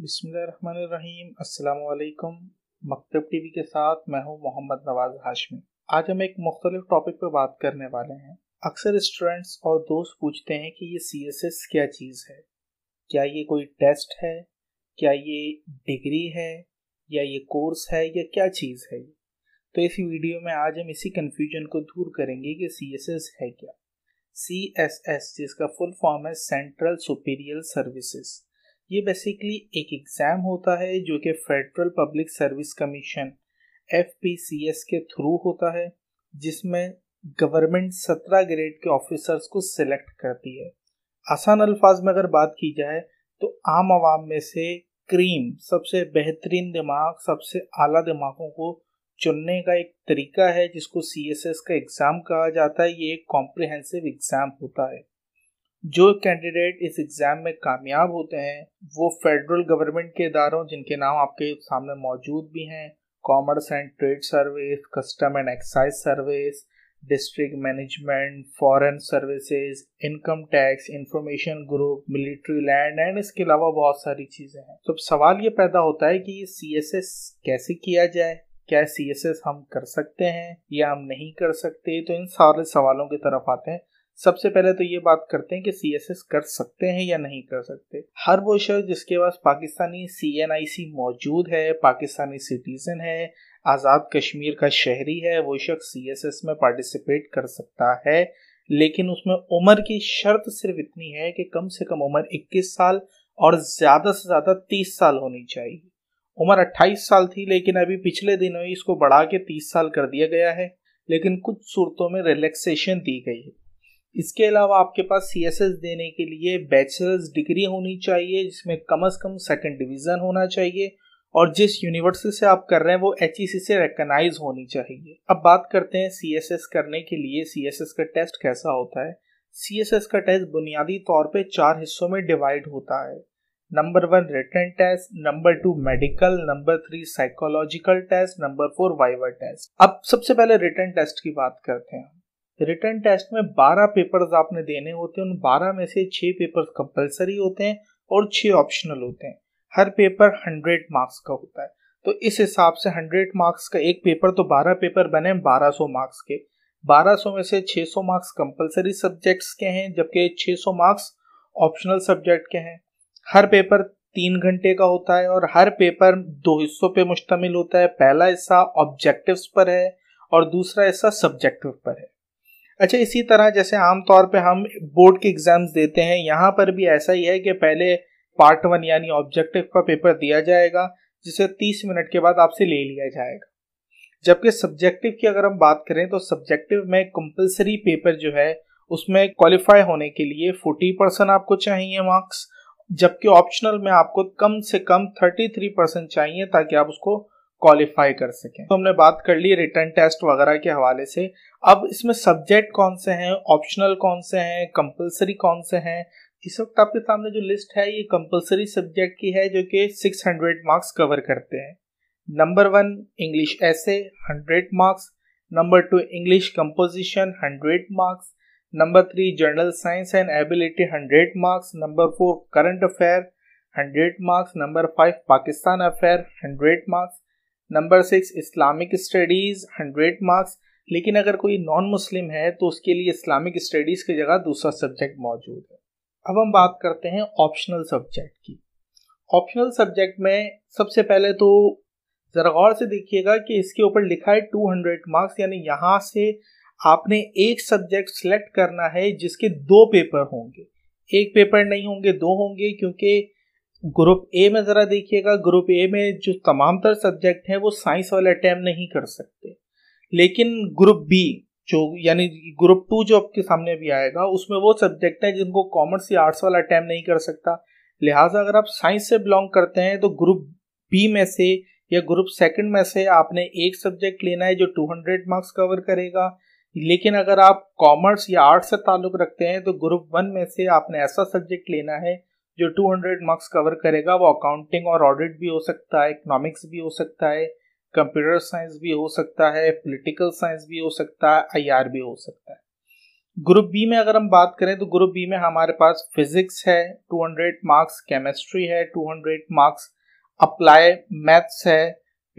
बिस्मिल्लाहिर्रहमानिर्रहीम अस्सलाम वालेकुम मकतब टीवी के साथ मैं हूं मोहम्मद नवाज हाशमी आज हम एक मुख्तलिफ टॉपिक पर बात करने वाले हैं अक्सर स्टूडेंट्स और दोस्त पूछते हैं कि ये सी एस एस क्या चीज़ है क्या ये कोई टेस्ट है क्या ये डिग्री है या ये कोर्स है या क्या चीज़ है ये तो इस वीडियो में आज हम इसी कन्फ्यूजन को दूर करेंगे कि सी एस एस है क्या सी एस एस जिसका फुल फॉर्म है सेंट्रल सुपीरियर सर्विसेज़ ये बेसिकली एक एग्ज़ाम होता है जो कि federal public service commission F के थ्रू होता है जिसमें गवर्नमेंट सत्रह ग्रेड के ऑफिसर्स को सिलेक्ट करती है आसान अल्फाज में अगर बात की जाए तो आम आवाम में से क्रीम सबसे बेहतरीन दिमाग सबसे आला दिमागों को चुनने का एक तरीका है जिसको सी का एग्ज़ाम कहा जाता है ये एक कॉम्प्रिहेंसिव एग्ज़ाम होता है जो कैंडिडेट इस एग्ज़ाम में कामयाब होते हैं वो फेडरल गवर्नमेंट के इदारों जिनके नाम आपके सामने मौजूद भी हैं commerce and trade service custom and excise service district management foreign services income tax information group military land and इसके अलावा बहुत सारी चीज़ें हैं तो सवाल ये पैदा होता है कि ये सी कैसे किया जाए क्या सी हम कर सकते हैं या हम नहीं कर सकते तो इन सारे सवालों की तरफ आते हैं सबसे पहले तो ये बात करते हैं कि सी एस एस कर सकते हैं या नहीं कर सकते हर वो शख्स जिसके पास पाकिस्तानी सी एन आई सी मौजूद है पाकिस्तानी सिटीज़न है आज़ाद कश्मीर का शहरी है वो शख्स सी एस एस में पार्टिसिपेट कर सकता है लेकिन उसमें उम्र की शर्त सिर्फ इतनी है कि कम से कम उम्र 21 साल और ज़्यादा से ज़्यादा 30 साल होनी चाहिए उम्र 28 साल थी लेकिन अभी पिछले दिनों ही इसको बढ़ा के 30 साल कर दिया गया है लेकिन कुछ सूरतों में रिलैक्सेशन दी गई है इसके अलावा आपके पास सी देने के लिए बैचलर्स डिग्री होनी चाहिए जिसमें कम अज कम सेकेंड डिवीज़न होना चाहिए और जिस यूनिवर्सिटी से आप कर रहे हैं वो एच e से रेकनाइज होनी चाहिए अब बात करते हैं सी करने के लिए सी का टेस्ट कैसा होता है सी का टेस्ट बुनियादी तौर पर चार हिस्सों में डिवाइड होता है number one written test number two medical number three psychological test number four viva test अब सबसे पहले रिटर्न टेस्ट की बात करते हैं रिटर्न टेस्ट में 12 पेपर्स आपने देने होते हैं उन 12 में से 6 पेपर्स कंपलसरी होते हैं और 6 ऑप्शनल होते हैं हर पेपर 100 मार्क्स का होता है तो इस हिसाब से 100 मार्क्स का एक पेपर तो 12 पेपर बने 1200 मार्क्स के 1200 में से 600 मार्क्स कंपलसरी सब्जेक्ट्स के हैं जबकि 600 मार्क्स ऑप्शनल सब्जेक्ट के हैं हर पेपर तीन घंटे का होता है और हर पेपर दो हिस्सों पर मुश्तमिल होता है पहला हिस्सा ऑब्जेक्टिव्स पर है और दूसरा हिस्सा सब्जेक्टिव पर है अच्छा इसी तरह जैसे आमतौर पे हम बोर्ड के एग्जाम्स देते हैं यहाँ पर भी ऐसा ही है कि पहले पार्ट वन यानी ऑब्जेक्टिव का पेपर दिया जाएगा जिसे 30 मिनट के बाद आपसे ले लिया जाएगा जबकि सब्जेक्टिव की अगर हम बात करें तो सब्जेक्टिव में कंपल्सरी पेपर जो है उसमें क्वालिफाई होने के लिए 40 परसेंट आपको चाहिए मार्क्स जबकि ऑप्शनल में आपको कम से कम 33 परसेंट चाहिए ताकि आप उसको क्वालिफाई कर सकें तो हमने बात कर ली रिटर्न टेस्ट वगैरह के हवाले से अब इसमें सब्जेक्ट कौन से हैं ऑप्शनल कौन से हैं कंपलसरी कौन से हैं इस वक्त आपके सामने जो लिस्ट है ये कंपलसरी सब्जेक्ट की है जो कि 600 मार्क्स कवर करते हैं number one English essay 100 marks number two English composition 100 marks number three general science and ability 100 marks number four current affair 100 marks number five Pakistan affair 100 marks number six Islamic studies hundred marks लेकिन अगर कोई non Muslim है तो उसके लिए Islamic studies की जगह दूसरा सब्जेक्ट मौजूद है अब हम बात करते हैं ऑप्शनल सब्जेक्ट की ऑप्शनल सब्जेक्ट में सबसे पहले तो ज़रा गौर से देखिएगा कि इसके ऊपर लिखा है 200 मार्क्स यानी यहाँ से आपने एक सब्जेक्ट सेलेक्ट करना है जिसके दो पेपर होंगे एक पेपर नहीं होंगे दो होंगे क्योंकि ग्रुप ए में ज़रा देखिएगा ग्रुप ए में जो तमाम तर सब्जेक्ट हैं वो साइंस वाले अटैम्प नहीं कर सकते लेकिन ग्रुप बी जो यानी ग्रुप टू जो आपके सामने भी आएगा उसमें वो सब्जेक्ट हैं जिनको कॉमर्स या आर्ट्स वाला अटैम्प नहीं कर सकता लिहाजा अगर आप साइंस से बिलोंग करते हैं तो ग्रुप बी में से या ग्रुप सेकंड में से आपने एक सब्जेक्ट लेना है जो 200 मार्क्स कवर करेगा लेकिन अगर आप कॉमर्स या आर्ट्स से ताल्लुक़ रखते हैं तो ग्रुप वन में से आपने ऐसा सब्जेक्ट लेना है जो 200 मार्क्स कवर करेगा वो अकाउंटिंग और ऑडिट भी हो सकता है इकोनॉमिक्स भी हो सकता है कंप्यूटर साइंस भी हो सकता है पॉलिटिकल साइंस भी हो सकता है आर भी हो सकता है ग्रुप बी में अगर हम बात करें तो ग्रुप बी में हमारे पास फिजिक्स है 200 मार्क्स केमिस्ट्री है 200 मार्क्स अप्लाई मैथ्स है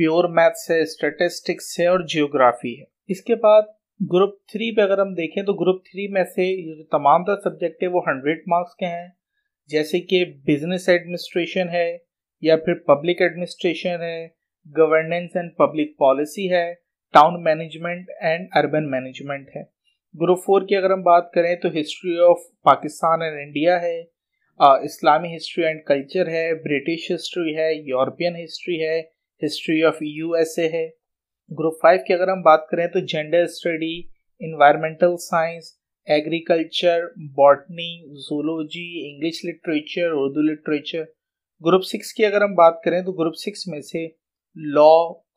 प्योर मैथ्स है स्टेटिस्टिक्स है और जियोग्राफी है इसके बाद ग्रुप थ्री पे अगर हम देखें तो ग्रुप थ्री में से जो तमाम तर सब्जेक्ट है वो हंड्रेड मार्क्स के हैं जैसे कि बिजनेस एडमिनिस्ट्रेशन है या फिर पब्लिक एडमिनिस्ट्रेशन है गवर्नेंस एंड पब्लिक पॉलिसी है town management and urban management है ग्रुप फोर की अगर हम बात करें तो history of Pakistan and India है इस्लामी हिस्ट्री एंड कल्चर है ब्रिटिश हिस्ट्री है यूरोपियन हिस्ट्री है हिस्ट्री ऑफ यूएसए है ग्रुप फाइव की अगर हम बात करें तो gender study environmental science agriculture botany zoology English literature Urdu literature group six की अगर हम बात करें तो ग्रुप सिक्स में से law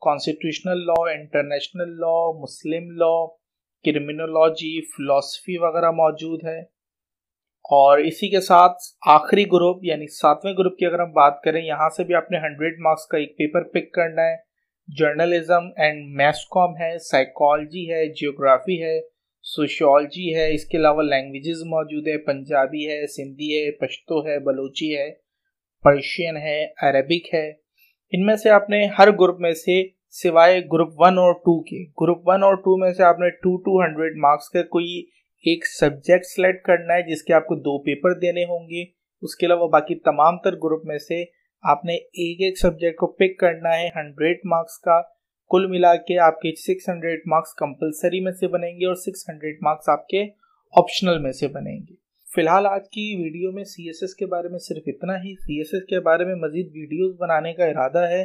constitutional law international law Muslim law criminology philosophy वगैरह मौजूद है और इसी के साथ आखिरी ग्रुप यानी सातवें ग्रुप की अगर हम बात करें यहाँ से भी आपने हंड्रेड मार्क्स का एक पेपर पिक करना है जर्नलिज्म एंड मैथ्स कॉम है साइकोलॉजी है जियोग्राफी है सोशोलॉजी है इसके अलावा लैंग्वेजेस मौजूद है पंजाबी है सिंधी है पश्तो है बलोची है पर्शियन है अरबिक है इनमें से आपने हर ग्रुप में से सिवाय ग्रुप वन और टू के ग्रुप वन और टू में से आपने टू टू हंड्रेड मार्क्स का कोई एक सब्जेक्ट सेलेक्ट करना है जिसके आपको दो पेपर देने होंगे उसके अलावा बाकी तमाम तर ग्रुप में से आपने एक एक सब्जेक्ट को पिक करना है हंड्रेड मार्क्स का कुल मिला के आपके 600 मार्क्स कंपलसरी में से बनेंगे और 600 मार्क्स आपके ऑप्शनल में से बनेंगे फिलहाल आज की वीडियो में सी के बारे में सिर्फ इतना ही सी के बारे में मज़ीद वीडियोज़ बनाने का इरादा है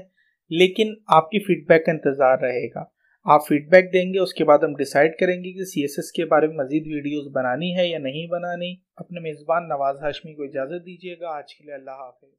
लेकिन आपकी फीडबैक का इंतज़ार रहेगा आप फीडबैक देंगे उसके बाद हम डिसाइड करेंगे कि सी के बारे में मज़ीद वीडियोस बनानी है या नहीं बनानी अपने मेज़बान नवाज़ हाशमी को इजाज़त दीजिएगा आज के लिए अल्लाह हाफिज़